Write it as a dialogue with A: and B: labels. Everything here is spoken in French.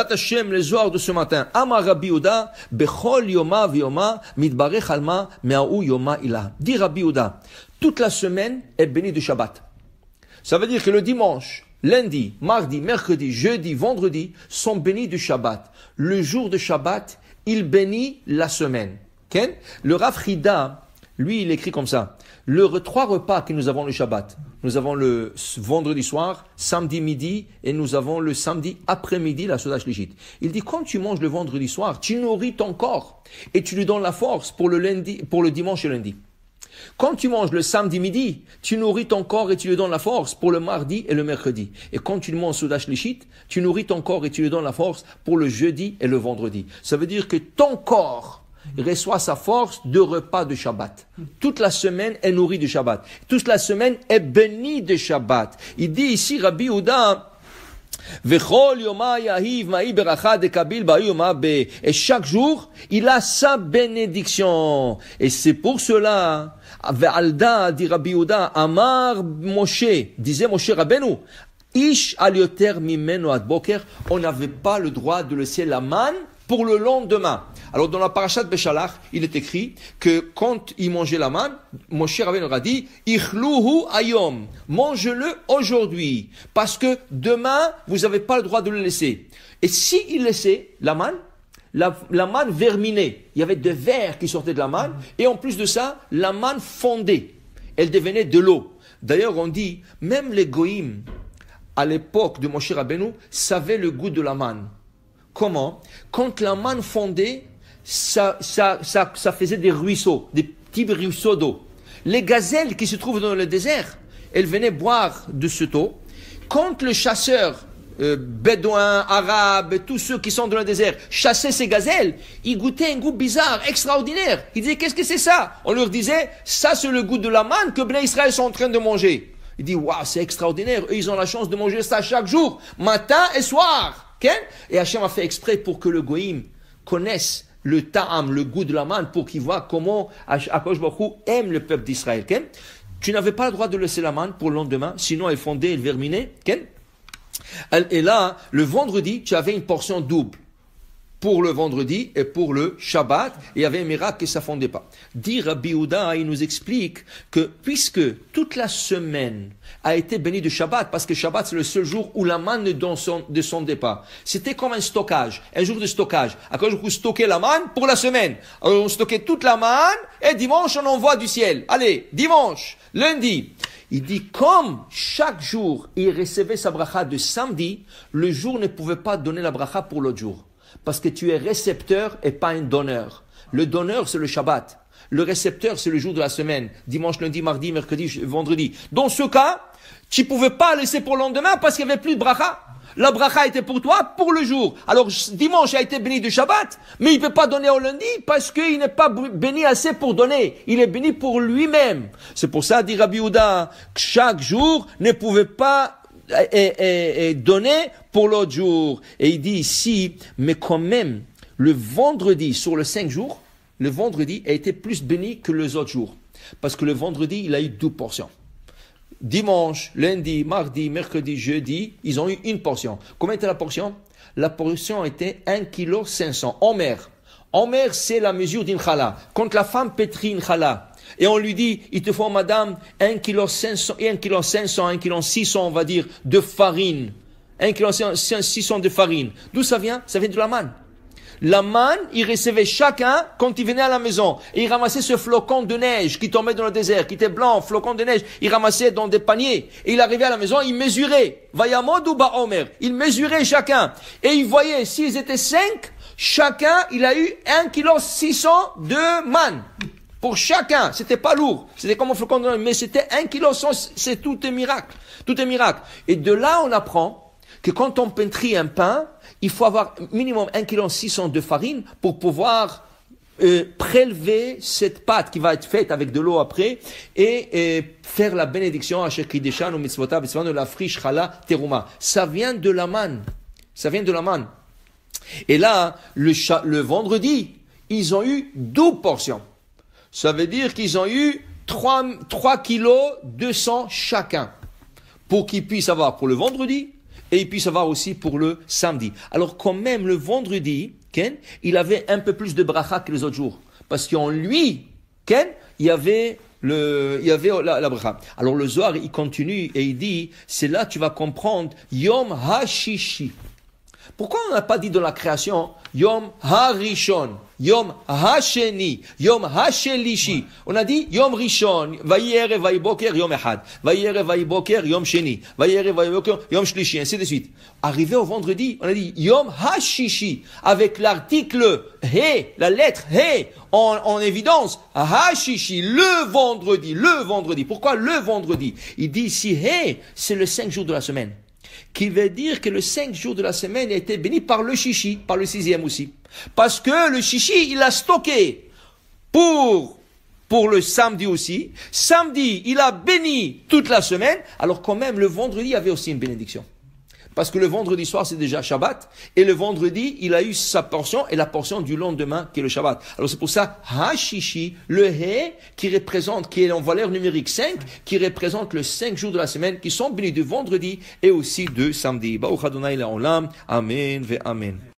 A: Hashem, les de ce matin. Rabbi Dit toute la semaine est bénie du Shabbat. Ça veut dire que le dimanche, lundi, mardi, mercredi, jeudi, vendredi sont bénis du Shabbat. Le jour de Shabbat, il bénit la semaine. Le Rafrida lui, il écrit comme ça. Le trois repas que nous avons le Shabbat. Nous avons le vendredi soir, samedi midi, et nous avons le samedi après-midi, la Soudache Lichite. Il dit, quand tu manges le vendredi soir, tu nourris ton corps, et tu lui donnes la force pour le lundi, pour le dimanche et lundi. Quand tu manges le samedi midi, tu nourris ton corps et tu lui donnes la force pour le mardi et le mercredi. Et quand tu manges Soudache Lichite, tu nourris ton corps et tu lui donnes la force pour le jeudi et le vendredi. Ça veut dire que ton corps, il reçoit sa force de repas de Shabbat. Toute la semaine est nourrie de Shabbat. Toute la semaine est bénie de Shabbat. Il dit ici, Rabbi Ouda, et chaque jour, il a sa bénédiction. Et c'est pour cela, Alda dit Rabbi Amar Moshe, disait Moshe Rabbeinu, on n'avait pas le droit de laisser la manne pour le lendemain. Alors dans la parachat Béchalach, il est écrit que quand il mangeait la manne, Moshe Rabbeinu a dit Ichluhu ayom, mange-le aujourd'hui, parce que demain vous n'avez pas le droit de le laisser. Et si il laissait la manne, la, manne verminée, il y avait des vers qui sortaient de la manne, et en plus de ça, la manne fondait, elle devenait de l'eau. D'ailleurs, on dit même les goïms à l'époque de Moshe Rabbeinu savaient le goût de la manne. Comment Quand la manne fondait, ça, faisait des ruisseaux, des petits ruisseaux d'eau. Les gazelles qui se trouvent dans le désert, elles venaient boire de cette eau. Quand le chasseur euh, bédouin, arabe, tous ceux qui sont dans le désert, chassaient ces gazelles, ils goûtaient un goût bizarre, extraordinaire. Ils disaient, qu'est-ce que c'est ça On leur disait, ça c'est le goût de la manne que Ben Israël sont en train de manger. Ils disent, waouh, c'est extraordinaire, eux ils ont la chance de manger ça chaque jour, matin et soir. Et Hachem a fait exprès pour que le goïm connaisse le ta'am, le goût de la manne, pour qu'il voit comment Akosh beaucoup aime le peuple d'Israël. Tu n'avais pas le droit de laisser la manne pour le lendemain, sinon elle fondait, elle verminait. Et là, le vendredi, tu avais une portion double pour le vendredi et pour le Shabbat. il y avait un miracle qui ne s'affondait pas. Dire à il nous explique que puisque toute la semaine a été bénie de Shabbat, parce que Shabbat c'est le seul jour où la manne ne descendait pas, c'était comme un stockage, un jour de stockage. À quoi vous stocker la manne pour la semaine on stockait toute la manne et dimanche on envoie du ciel. Allez, dimanche, lundi. Il dit, comme chaque jour, il recevait sa bracha de samedi, le jour ne pouvait pas donner la bracha pour l'autre jour. Parce que tu es récepteur et pas un donneur. Le donneur, c'est le Shabbat. Le récepteur, c'est le jour de la semaine. Dimanche, lundi, mardi, mercredi, vendredi. Dans ce cas, tu pouvais pas laisser pour le lendemain parce qu'il y avait plus de bracha. La bracha était pour toi pour le jour. Alors dimanche a été béni du Shabbat, mais il ne peut pas donner au lundi parce qu'il n'est pas béni assez pour donner. Il est béni pour lui-même. C'est pour ça, dit Rabbi Houda, que chaque jour ne pouvait pas est, donné pour l'autre jour. Et il dit ici, mais quand même, le vendredi sur le cinq jours, le vendredi a été plus béni que les autres jours. Parce que le vendredi, il a eu deux portions. Dimanche, lundi, mardi, mercredi, jeudi, ils ont eu une portion. Combien était la portion La portion était 1,5 kg en mer. En mer, c'est la mesure d'une challah. Quand la femme pétrit une et on lui dit, il te faut, madame, un 1 kg 500, cinq kg un kilo six 600, on va dire, de farine. 1 kg cents de farine. D'où ça vient? Ça vient de la manne. La manne, il recevait chacun quand il venait à la maison. Et il ramassait ce flocon de neige qui tombait dans le désert, qui était blanc, flocon de neige. Il ramassait dans des paniers. Et il arrivait à la maison, il mesurait. Vayamod ou Il mesurait chacun. Et il voyait, s'ils étaient cinq, chacun, il a eu 1 kg cents de manne. Pour chacun, c'était pas lourd, c'était comme un flocon mais c'était un kilo, c'est tout un miracle, tout est miracle. Et de là, on apprend que quand on pétrit un pain, il faut avoir minimum 1 kg 600 de farine pour pouvoir euh, prélever cette pâte qui va être faite avec de l'eau après et, euh, faire la bénédiction à Shekideshan ou de la friche chala teruma. Ça vient de la manne. Ça vient de la manne. Et là, le, le vendredi, ils ont eu deux portions. Ça veut dire qu'ils ont eu 3, kilos kilos 200 chacun pour qu'ils puissent avoir pour le vendredi et ils puissent avoir aussi pour le samedi. Alors quand même le vendredi, Ken, il avait un peu plus de bracha que les autres jours parce qu'en lui, Ken, il y avait le, il y avait la, la bracha. Alors le Zohar, il continue et il dit, c'est là que tu vas comprendre Yom Hashishi. Pourquoi on n'a pas dit dans la création Yom Harishon, Yom Hasheni, Yom Hashelishi On a dit Yom Rishon, Vayere yboker Yom Ehad, Vayere yboker Yom Sheni, Vayere yboker Yom Shlishi, ainsi de suite. Arrivé au vendredi, on a dit Yom Hashishi, avec l'article He, la lettre He, en, en évidence, Hashishi, le vendredi, le vendredi. Pourquoi le vendredi Il dit ici He, c'est le cinq jours de la semaine qui veut dire que le cinq jours de la semaine a été béni par le chichi, par le sixième aussi. Parce que le chichi, il a stocké pour, pour le samedi aussi. Samedi, il a béni toute la semaine, alors quand même, le vendredi avait aussi une bénédiction. Parce que le vendredi soir, c'est déjà Shabbat. Et le vendredi, il a eu sa portion et la portion du lendemain qui est le Shabbat. Alors c'est pour ça, Hashishi, le He, qui représente, qui est en valeur numérique 5, qui représente le 5 jours de la semaine qui sont bénis de vendredi et aussi de samedi. Amen ve Amen.